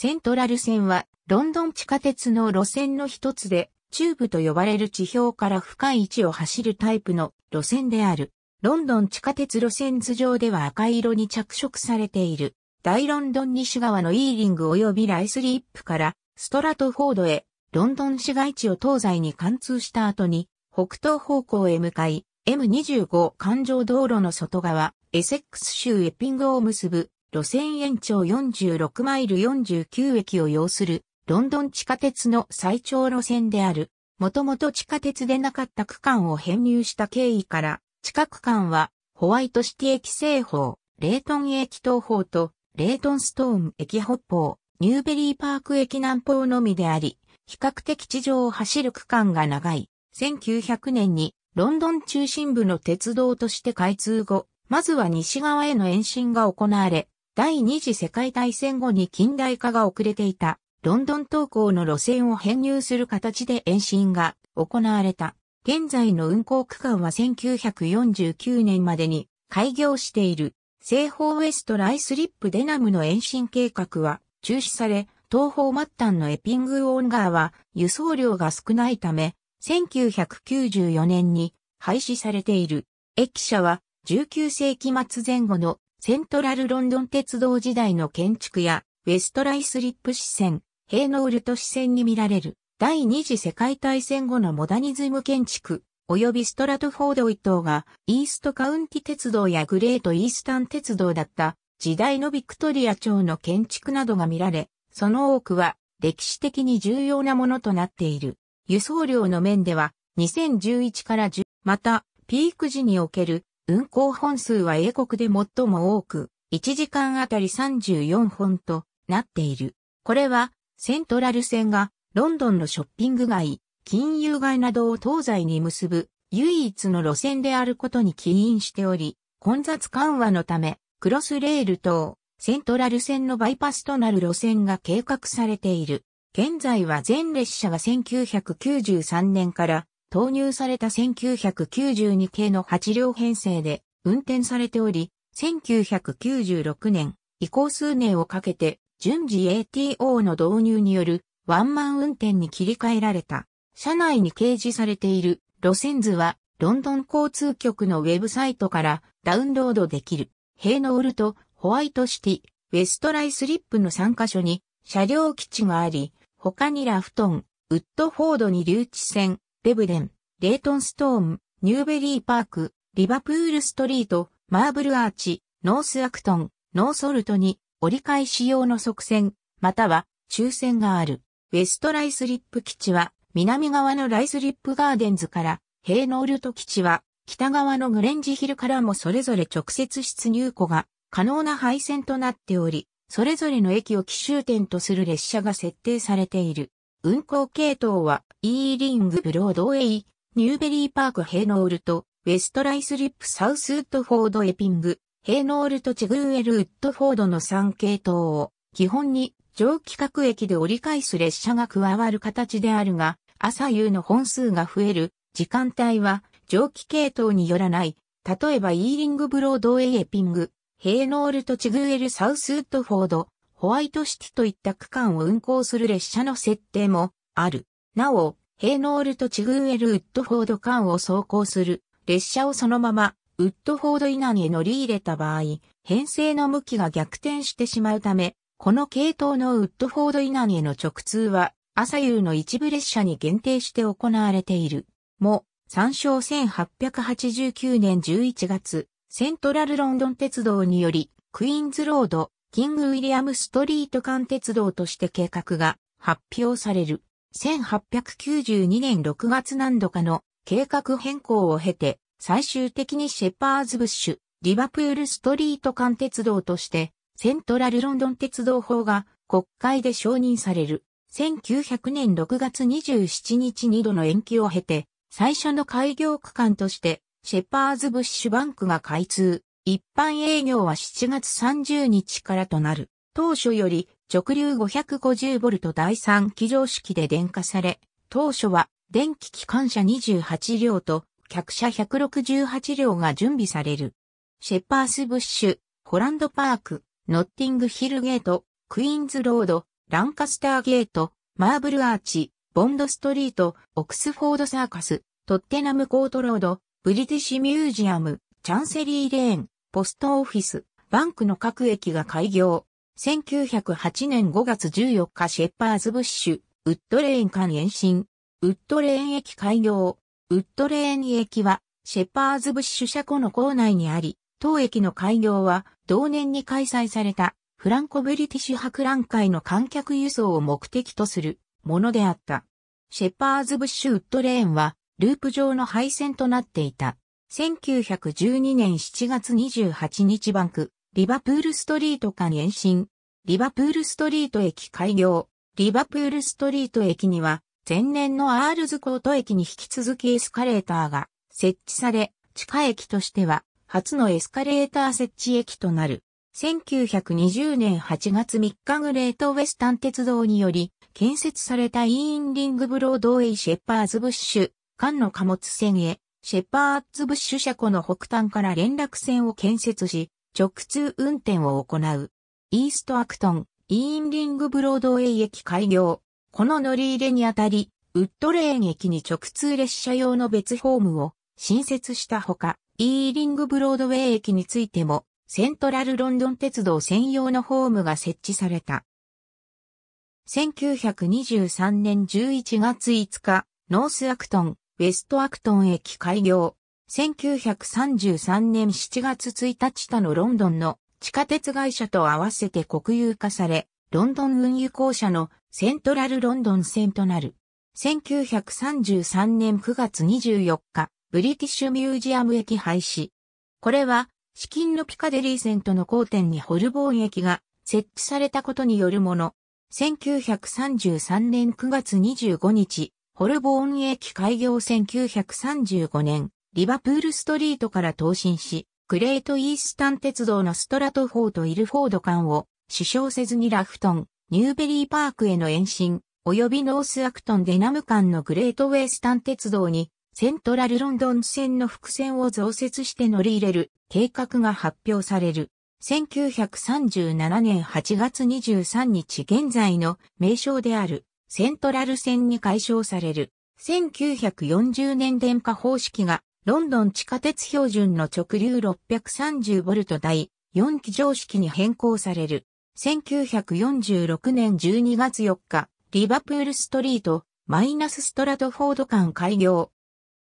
セントラル線は、ロンドン地下鉄の路線の一つで、チューブと呼ばれる地表から深い位置を走るタイプの路線である。ロンドン地下鉄路線図上では赤色に着色されている。大ロンドン西側のイーリング及びライスリップからストラトフォードへ、ロンドン市街地を東西に貫通した後に、北東方向へ向かい、M25 環状道路の外側、エセックス州エピングを結ぶ路線延長46マイル49駅を要するロンドン地下鉄の最長路線である。もともと地下鉄でなかった区間を編入した経緯から、地下区間はホワイトシティ駅西方、レートン駅東方とレートンストーン駅北方、ニューベリーパーク駅南方のみであり、比較的地上を走る区間が長い。1900年にロンドン中心部の鉄道として開通後、まずは西側への延伸が行われ、第二次世界大戦後に近代化が遅れていたロンドン東港の路線を編入する形で延伸が行われた。現在の運行区間は1949年までに開業している西方ウエストライスリップデナムの延伸計画は中止され、東方末端のエピングオンガーは輸送量が少ないため、1994年に廃止されている。駅舎は19世紀末前後のセントラルロンドン鉄道時代の建築や、ウェストライスリップ支線、ヘーノールト支線に見られる、第二次世界大戦後のモダニズム建築、及びストラトフォード一等が、イーストカウンティ鉄道やグレートイースタン鉄道だった時代のビクトリア朝の建築などが見られ、その多くは歴史的に重要なものとなっている。輸送量の面では2011から10、またピーク時における運行本数は英国で最も多く、1時間あたり34本となっている。これは、セントラル線がロンドンのショッピング街、金融街などを東西に結ぶ唯一の路線であることに起因しており、混雑緩和のため、クロスレール等、セントラル線のバイパスとなる路線が計画されている。現在は全列車が1993年から投入された1992系の8両編成で運転されており、1996年、以降数年をかけて、順次 ATO の導入によるワンマン運転に切り替えられた。車内に掲示されている路線図は、ロンドン交通局のウェブサイトからダウンロードできる。ヘイノールとホワイトシティ、ウェストライスリップの3カ所に車両基地があり、他にラフトン、ウッドフォードに留置線、レブデン、レイトンストーン、ニューベリーパーク、リバプールストリート、マーブルアーチ、ノースアクトン、ノーソルトに折り返し用の側線、または抽選がある。ウェストライスリップ基地は南側のライスリップガーデンズから、ヘイノールト基地は北側のグレンジヒルからもそれぞれ直接出入庫が可能な配線となっており、それぞれの駅を起終点とする列車が設定されている。運行系統は、イーリングブロードウェイ、ニューベリーパークヘノールと、ウェストライスリップサウスウッドフォードエピング、ヘノールとチグーエルウッドフォードの3系統を、基本に上規格駅で折り返す列車が加わる形であるが、朝夕の本数が増える時間帯は上気系統によらない。例えばイーリングブロードウェイエピング、ヘイノールとチグエルサウスウッドフォード、ホワイトシティといった区間を運行する列車の設定もある。なお、ヘイノールとチグーエルウッドフォード間を走行する列車をそのままウッドフォード以南へ乗り入れた場合、編成の向きが逆転してしまうため、この系統のウッドフォード以南への直通は朝夕の一部列車に限定して行われている。も、参照1889年11月、セントラルロンドン鉄道により、クイーンズロード、キング・ウィリアム・ストリート間鉄道として計画が発表される。1892年6月何度かの計画変更を経て、最終的にシェパーズ・ブッシュ、リバプール・ストリート間鉄道として、セントラル・ロンドン鉄道法が国会で承認される。1900年6月27日2度の延期を経て、最初の開業区間として、シェパーズ・ブッシュバンクが開通。一般営業は7月30日からとなる。当初より直流 550V 第3機乗式で電化され、当初は電気機関車28両と客車168両が準備される。シェパースブッシュ、ホランドパーク、ノッティングヒルゲート、クイーンズロード、ランカスターゲート、マーブルアーチ、ボンドストリート、オクスフォードサーカス、トッテナムコートロード、ブリティッシュミュージアム、チャンセリーレーン、ポストオフィス、バンクの各駅が開業。1908年5月14日シェッパーズブッシュ、ウッドレーン間延伸、ウッドレーン駅開業、ウッドレーン駅は、シェッパーズブッシュ車庫の構内にあり、当駅の開業は、同年に開催された、フランコ・ブリティッシュ博覧会の観客輸送を目的とする、ものであった。シェッパーズブッシュウッドレーンは、ループ上の配線となっていた。1912年7月28日バンク、リバプールストリート間延伸、リバプールストリート駅開業、リバプールストリート駅には、前年のアールズコート駅に引き続きエスカレーターが設置され、地下駅としては、初のエスカレーター設置駅となる。1920年8月3日グレートウェスタン鉄道により建設されたイーンリングブロードウェイシェッパーズブッシュ間の貨物船へシェパーツブッシュ車庫の北端から連絡線を建設し、直通運転を行う。イーストアクトン、イーンリングブロードウェイ駅開業。この乗り入れにあたり、ウッドレーン駅に直通列車用の別ホームを新設したほか、イーリングブロードウェイ駅についても、セントラルロンドン鉄道専用のホームが設置された。1923年11月5日、ノースアクトン、ウェストアクトン駅開業。1933年7月1日他のロンドンの地下鉄会社と合わせて国有化され、ロンドン運輸公社のセントラルロンドン線となる。1933年9月24日、ブリティッシュミュージアム駅廃止。これは、資金のピカデリー線との交点にホルボーン駅が設置されたことによるもの。1933年9月25日、ホルボーン駅開業1935年、リバプールストリートから投進し、グレートイースタン鉄道のストラトフォーとイルフォード間を、主張せずにラフトン、ニューベリーパークへの延伸、及びノースアクトンデナム間のグレートウェイスタン鉄道に、セントラルロンドン線の伏線を増設して乗り入れる計画が発表される。1937年8月23日現在の名称であるセントラル線に解消される。1940年電波方式がロンドン地下鉄標準の直流 630V 台4基常識に変更される。1946年12月4日、リバプールストリート、マイナスストラトフォード間開業。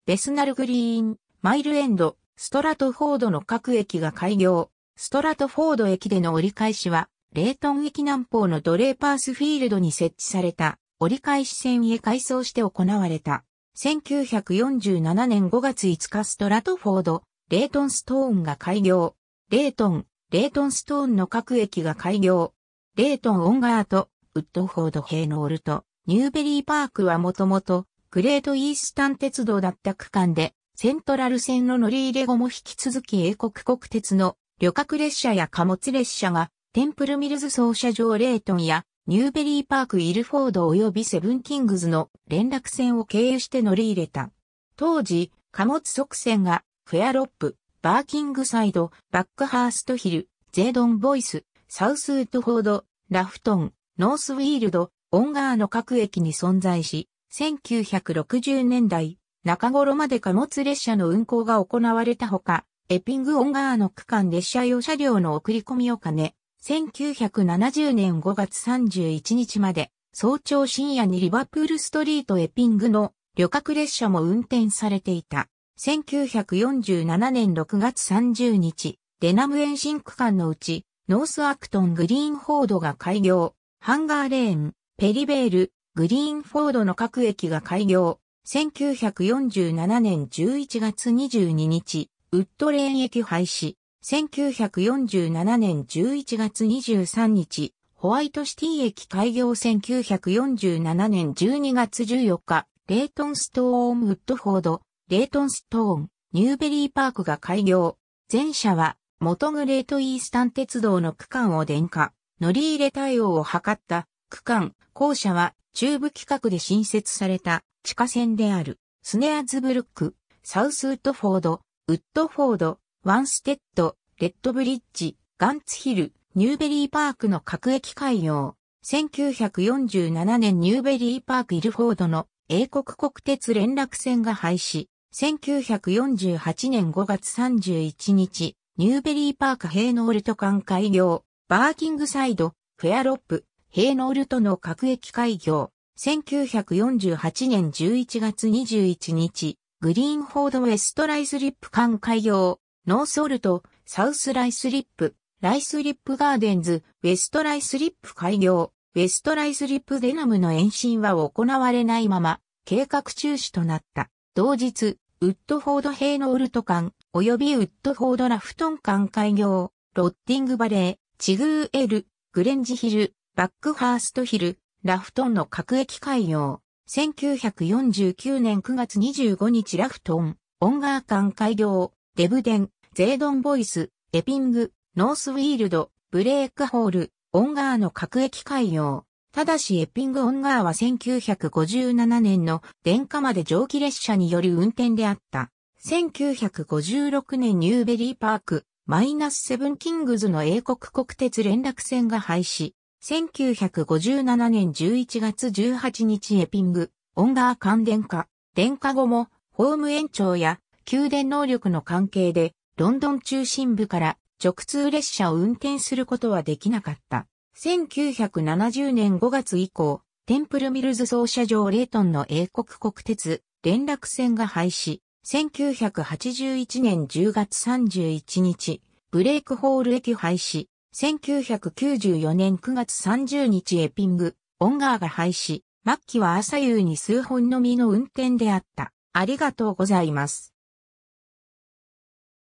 ベスナルグリーン、マイルエンド、ストラトフォードの各駅が開業。ストラトフォード駅での折り返しは、レートン駅南方のドレーパースフィールドに設置された折り返し線へ改装して行われた。1947年5月5日ストラトフォード、レイトンストーンが開業。レイトン、レイトンストーンの各駅が開業。レイトン・オンガート、ウッドフォードヘノールと、ニューベリーパークはもともと、グレートイースタン鉄道だった区間で、セントラル線の乗り入れ後も引き続き英国国鉄の旅客列車や貨物列車が、テンプルミルズ操車場レイトンやニューベリーパークイルフォード及びセブンキングズの連絡船を経由して乗り入れた。当時、貨物側船がフェアロップ、バーキングサイド、バックハーストヒル、ゼードンボイス、サウスウッドフォード、ラフトン、ノースウィールド、オンガーの各駅に存在し、1960年代中頃まで貨物列車の運行が行われたほか、エピングオンガーの区間列車用車両の送り込みを兼ね、1970年5月31日まで、早朝深夜にリバプールストリートエピングの旅客列車も運転されていた。1947年6月30日、デナム延伸区間のうち、ノースアクトングリーンフォードが開業、ハンガーレーン、ペリベール、グリーンフォードの各駅が開業、1947年11月22日、ウッドレーン駅廃止。1947年11月23日、ホワイトシティ駅開業1947年12月14日、レイトンストーンウッドフォード、レイトンストーン、ニューベリーパークが開業。前者は、元グレートイースタン鉄道の区間を電化、乗り入れ対応を図った区間、後者は中部規格で新設された地下線である、スネアズブルック、サウスウッドフォード、ウッドフォード、ワンステッド、レッドブリッジ、ガンツヒル、ニューベリーパークの各駅開業。1947年ニューベリーパークイルフォードの英国国鉄連絡線が廃止。1948年5月31日、ニューベリーパークヘイノールト間開業。バーキングサイド、フェアロップ、ヘイノールトの各駅開業。1948年11月21日、グリーンフォードウェストライズリップ間開業。ノーソルト、サウスライスリップ、ライスリップガーデンズ、ウェストライスリップ開業、ウェストライスリップデナムの延伸は行われないまま、計画中止となった。同日、ウッドフォードヘイノルト間、及びウッドフォードラフトン館開業、ロッティングバレー、チグーエル、グレンジヒル、バックハーストヒル、ラフトンの各駅開業。1949年9月25日ラフトン、オンガー館開業、デブデン、ゼードンボイス、エピング、ノースウィールド、ブレークホール、オンガーの各駅開業。ただしエピングオンガーは1957年の電化まで蒸気列車による運転であった。1956年ニューベリーパーク、マイナスセブンキングズの英国国鉄連絡船が廃止。1957年11月18日エピング、オンガー関電化。電化後も、ホーム延長や、給電能力の関係で、ロンドン中心部から直通列車を運転することはできなかった。1970年5月以降、テンプルミルズ走車場レイトンの英国国鉄連絡船が廃止。1981年10月31日、ブレイクホール駅廃止。1994年9月30日エピング、オンガーが廃止。末期は朝夕に数本のみの運転であった。ありがとうございます。